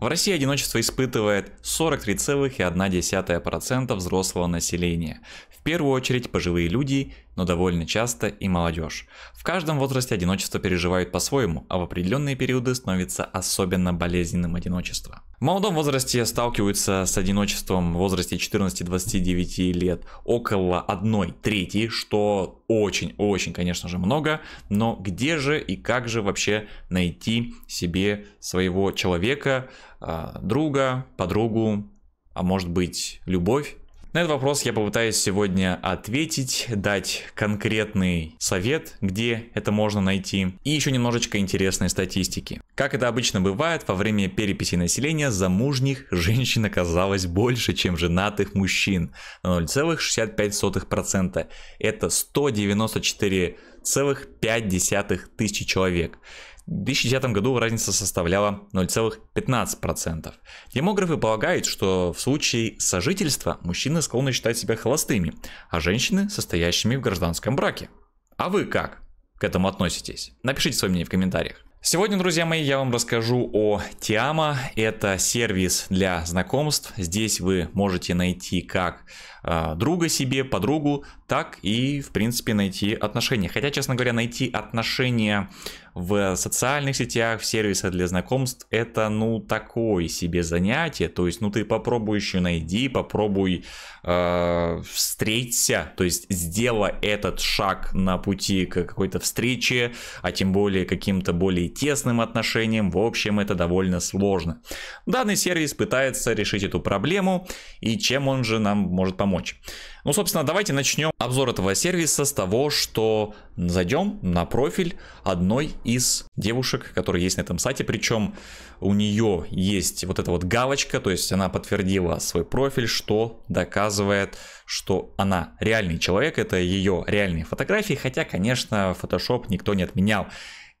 В России одиночество испытывает 43,1% взрослого населения. В первую очередь пожилые люди но довольно часто и молодежь. В каждом возрасте одиночество переживают по-своему, а в определенные периоды становится особенно болезненным одиночество. В молодом возрасте сталкиваются с одиночеством в возрасте 14-29 лет около 1 трети, что очень-очень, конечно же, много, но где же и как же вообще найти себе своего человека, а, друга, подругу, а может быть любовь? На этот вопрос я попытаюсь сегодня ответить, дать конкретный совет, где это можно найти, и еще немножечко интересной статистики. Как это обычно бывает, во время переписи населения замужних женщин оказалось больше, чем женатых мужчин на 0,65%. Это 194 целых пять десятых тысячи человек. В 2010 году разница составляла 0,15%. Демографы полагают, что в случае сожительства мужчины склонны считать себя холостыми, а женщины – состоящими в гражданском браке. А вы как к этому относитесь? Напишите свое мнение в комментариях. Сегодня, друзья мои, я вам расскажу о Тиама. Это сервис для знакомств. Здесь вы можете найти как э, друга себе, подругу, так и, в принципе, найти отношения. Хотя, честно говоря, найти отношения в социальных сетях, в сервисах для знакомств, это, ну, такое себе занятие. То есть, ну, ты попробуй еще найди, попробуй э, встреться, то есть, сделай этот шаг на пути к какой-то встрече, а тем более каким-то более тесным отношениям. В общем, это довольно сложно. Данный сервис пытается решить эту проблему, и чем он же нам может помочь? Ну, собственно, давайте начнем обзор этого сервиса с того, что зайдем на профиль одной из девушек, которые есть на этом сайте. Причем у нее есть вот эта вот галочка, то есть она подтвердила свой профиль, что доказывает, что она реальный человек, это ее реальные фотографии, хотя, конечно, Photoshop никто не отменял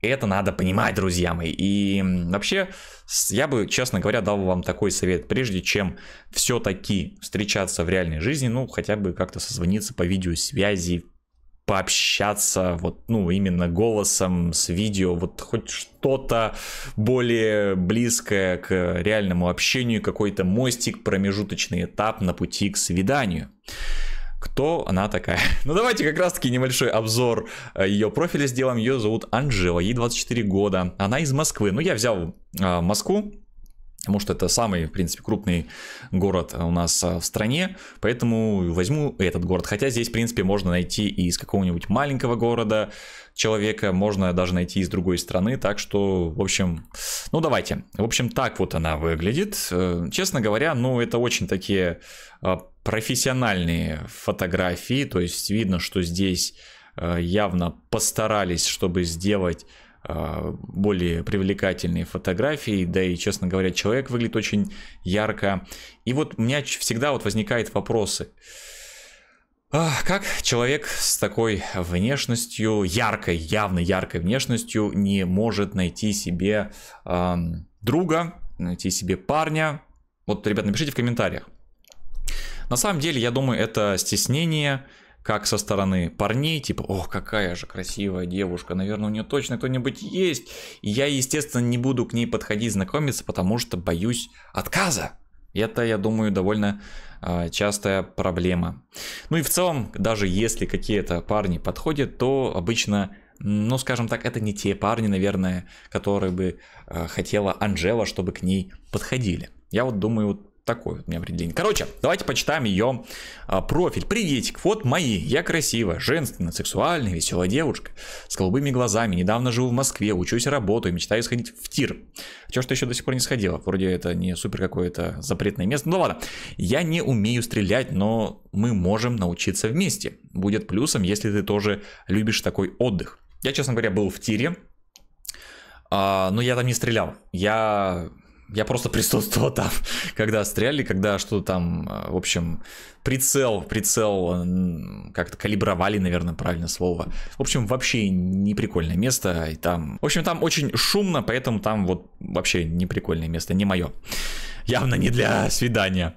это надо понимать, друзья мои. И вообще, я бы, честно говоря, дал вам такой совет. Прежде чем все-таки встречаться в реальной жизни, ну, хотя бы как-то созвониться по видеосвязи, пообщаться, вот, ну, именно голосом, с видео, вот хоть что-то более близкое к реальному общению, какой-то мостик, промежуточный этап на пути к свиданию кто она такая. Ну давайте как раз таки небольшой обзор э, ее профиля сделаем. Ее зовут Анжела, ей 24 года. Она из Москвы. Ну я взял э, Москву, потому что это самый, в принципе, крупный город у нас а, в стране, поэтому возьму этот город. Хотя здесь, в принципе, можно найти и из какого-нибудь маленького города человека, можно даже найти из другой страны, так что, в общем, ну давайте. В общем, так вот она выглядит. Э, честно говоря, ну это очень такие а, профессиональные фотографии, то есть видно, что здесь э, явно постарались, чтобы сделать Э, более привлекательные фотографии, да и, честно говоря, человек выглядит очень ярко. И вот у меня всегда вот возникают вопросы. Как человек с такой внешностью, яркой, явно яркой внешностью, не может найти себе э, друга, найти себе парня? Вот, ребят, напишите в комментариях. На самом деле, я думаю, это стеснение, как со стороны парней, типа, ох, какая же красивая девушка, наверное, у нее точно кто-нибудь есть. И я, естественно, не буду к ней подходить знакомиться, потому что боюсь отказа. Это, я думаю, довольно э, частая проблема. Ну и в целом, даже если какие-то парни подходят, то обычно, ну скажем так, это не те парни, наверное, которые бы э, хотела Анжела, чтобы к ней подходили. Я вот думаю, вот. Такой вот у меня определение. Короче, давайте почитаем ее а, профиль. Приветик, вот мои. Я красивая, женственная, сексуальная, веселая девушка. С голубыми глазами. Недавно живу в Москве, учусь, работаю, мечтаю сходить в тир. Чего что еще до сих пор не сходила. Вроде это не супер какое-то запретное место. Ну ладно. Я не умею стрелять, но мы можем научиться вместе. Будет плюсом, если ты тоже любишь такой отдых. Я, честно говоря, был в тире, а, но я там не стрелял. Я я просто присутствовал там, когда стреляли, когда что то там, э, в общем, прицел, прицел как-то калибровали, наверное, правильное слово. В общем, вообще не прикольное место, и там... В общем, там очень шумно, поэтому там вот вообще не прикольное место, не мое явно не для свидания.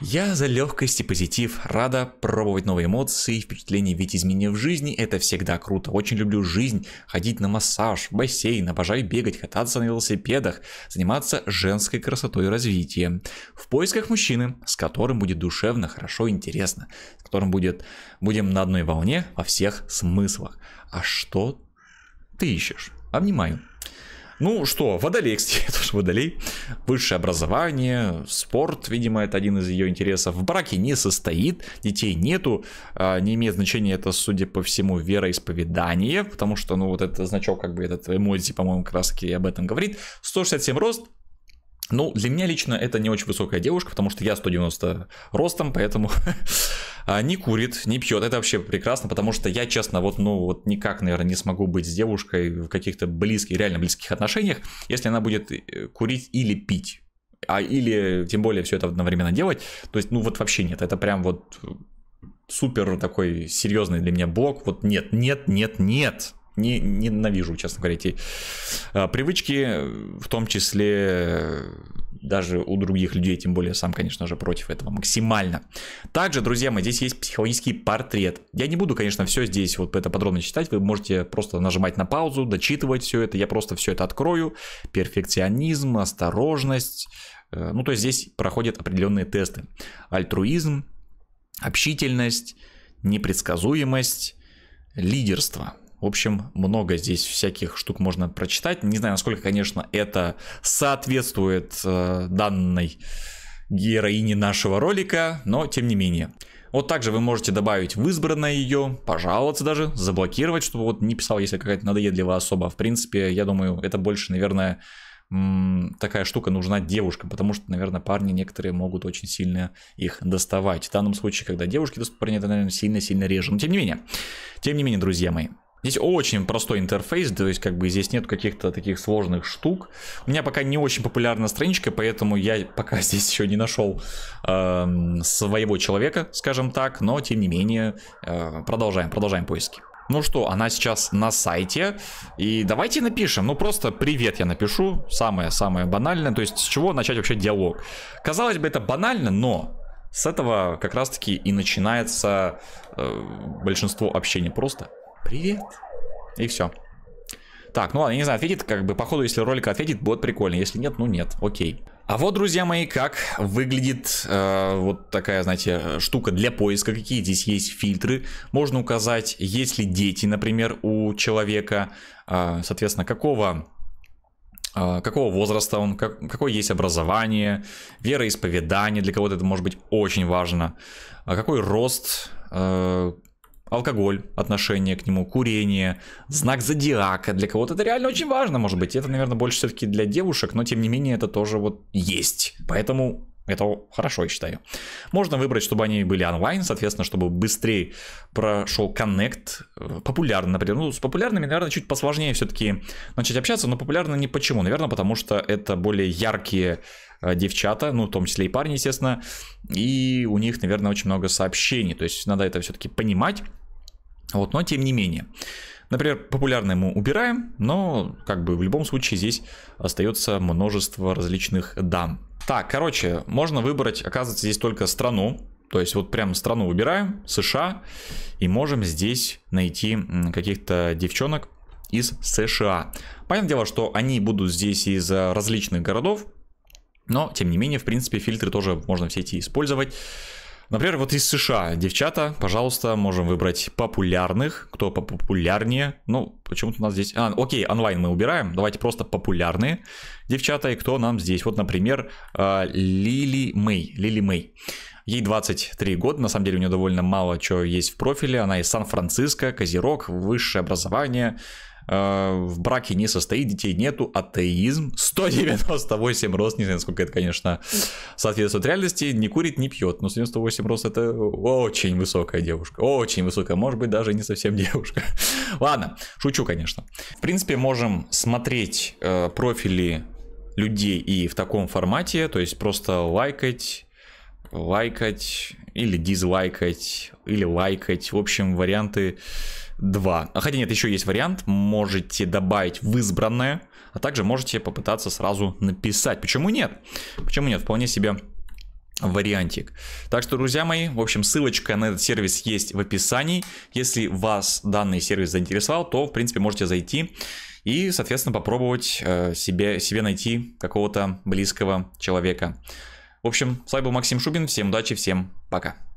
Я за легкость и позитив, рада пробовать новые эмоции, и впечатления, ведь изменения в жизни это всегда круто. Очень люблю жизнь, ходить на массаж, бассейн, обожаю бегать, кататься на велосипедах, заниматься женской красотой и развитием. В поисках мужчины, с которым будет душевно, хорошо, интересно, с которым будет, будем на одной волне во всех смыслах. А что ты ищешь? Обнимаю. Ну что, Водолей, кстати, тоже Водолей. Высшее образование, спорт, видимо, это один из ее интересов. В браке не состоит, детей нету. А, не имеет значения это, судя по всему, вероисповедание, потому что, ну, вот этот значок, как бы, этот эмодзи, по-моему, как раз таки об этом говорит. 167 рост, ну, для меня лично это не очень высокая девушка, потому что я 190 ростом, поэтому А, не курит, не пьет. Это вообще прекрасно, потому что я, честно, вот, ну, вот никак, наверное, не смогу быть с девушкой в каких-то близких, реально близких отношениях, если она будет э, курить или пить. А или тем более все это одновременно делать. То есть, ну вот вообще нет. Это прям вот супер такой серьезный для меня блок. Вот нет, нет, нет, нет не, ненавижу, честно говоря, эти а, привычки, в том числе даже у других людей, тем более сам, конечно же, против этого максимально. Также, друзья мои, здесь есть психологический портрет. Я не буду, конечно, все здесь вот это подробно читать, вы можете просто нажимать на паузу, дочитывать все это, я просто все это открою. Перфекционизм, осторожность, э, ну то есть здесь проходят определенные тесты. Альтруизм, общительность, непредсказуемость, лидерство. В общем, много здесь всяких штук можно прочитать. Не знаю, насколько, конечно, это соответствует э, данной героине нашего ролика, но тем не менее. Вот также вы можете добавить в избранное ее, пожаловаться даже, заблокировать, чтобы вот не писал, если какая-то надоедливая особа. В принципе, я думаю, это больше, наверное, такая штука нужна девушкам, потому что, наверное, парни некоторые могут очень сильно их доставать. В данном случае, когда девушки доступны, это, наверное, сильно-сильно реже. Но тем не менее, тем не менее, друзья мои, Здесь очень простой интерфейс, то есть как бы здесь нет каких-то таких сложных штук. У меня пока не очень популярна страничка, поэтому я пока здесь еще не нашел э, эм, своего человека, скажем так. Но тем не менее, э, продолжаем, продолжаем поиски. Ну что, она сейчас на сайте. И давайте напишем. Ну просто привет я напишу. Самое-самое банальное. То есть с чего начать вообще диалог. Казалось бы, это банально, но с этого как раз таки и начинается э, большинство общения просто. Привет. И все. Так, ну ладно, я не знаю, ответит, как бы, походу, если ролик ответит, будет прикольно. Если нет, ну нет, окей. А вот, друзья мои, как выглядит э, вот такая, знаете, штука для поиска. Какие здесь есть фильтры. Можно указать, есть ли дети, например, у человека. Э, соответственно, какого э, какого возраста он, как, какое есть образование, вероисповедание, для кого-то это может быть очень важно, а какой рост, э, алкоголь, отношение к нему, курение, знак зодиака. Для кого-то это реально очень важно, может быть. Это, наверное, больше все-таки для девушек, но тем не менее это тоже вот есть. Поэтому это хорошо, я считаю. Можно выбрать, чтобы они были онлайн, соответственно, чтобы быстрее прошел коннект. Э, популярно, например. Ну, с популярными, наверное, чуть посложнее все-таки начать общаться, но популярно не почему. Наверное, потому что это более яркие э, девчата, ну, в том числе и парни, естественно, и у них, наверное, очень много сообщений, то есть надо это все-таки понимать, вот, но тем не менее. Например, популярное мы убираем, но как бы в любом случае здесь остается множество различных дам. Так, короче, можно выбрать, оказывается, здесь только страну. То есть вот прям страну выбираем, США, и можем здесь найти каких-то девчонок из США. Понятное дело, что они будут здесь из различных городов, но, тем не менее, в принципе, фильтры тоже можно все эти использовать. Например, вот из США, девчата, пожалуйста, можем выбрать популярных, кто популярнее. Ну, почему-то у нас здесь... А, окей, онлайн мы убираем, давайте просто популярные девчата и кто нам здесь. Вот, например, а, Лили Мэй, Лили Мэй. Ей 23 года, на самом деле у нее довольно мало чего есть в профиле. Она из Сан-Франциско, Козерог, высшее образование, Э, в браке не состоит, детей нету, атеизм, 198 рост, не знаю, сколько это, конечно, соответствует реальности, не курит, не пьет, но 198 рост это очень высокая девушка, очень высокая, может быть, даже не совсем девушка. Ладно, шучу, конечно. В принципе, можем смотреть э, профили людей и в таком формате, то есть просто лайкать, лайкать или дизлайкать, или лайкать. В общем, варианты два. А хотя нет, еще есть вариант. Можете добавить в избранное, а также можете попытаться сразу написать. Почему нет? Почему нет? Вполне себе вариантик. Так что, друзья мои, в общем, ссылочка на этот сервис есть в описании. Если вас данный сервис заинтересовал, то, в принципе, можете зайти и, соответственно, попробовать э, себе, себе найти какого-то близкого человека. В общем, с вами был Максим Шубин. Всем удачи, всем пока.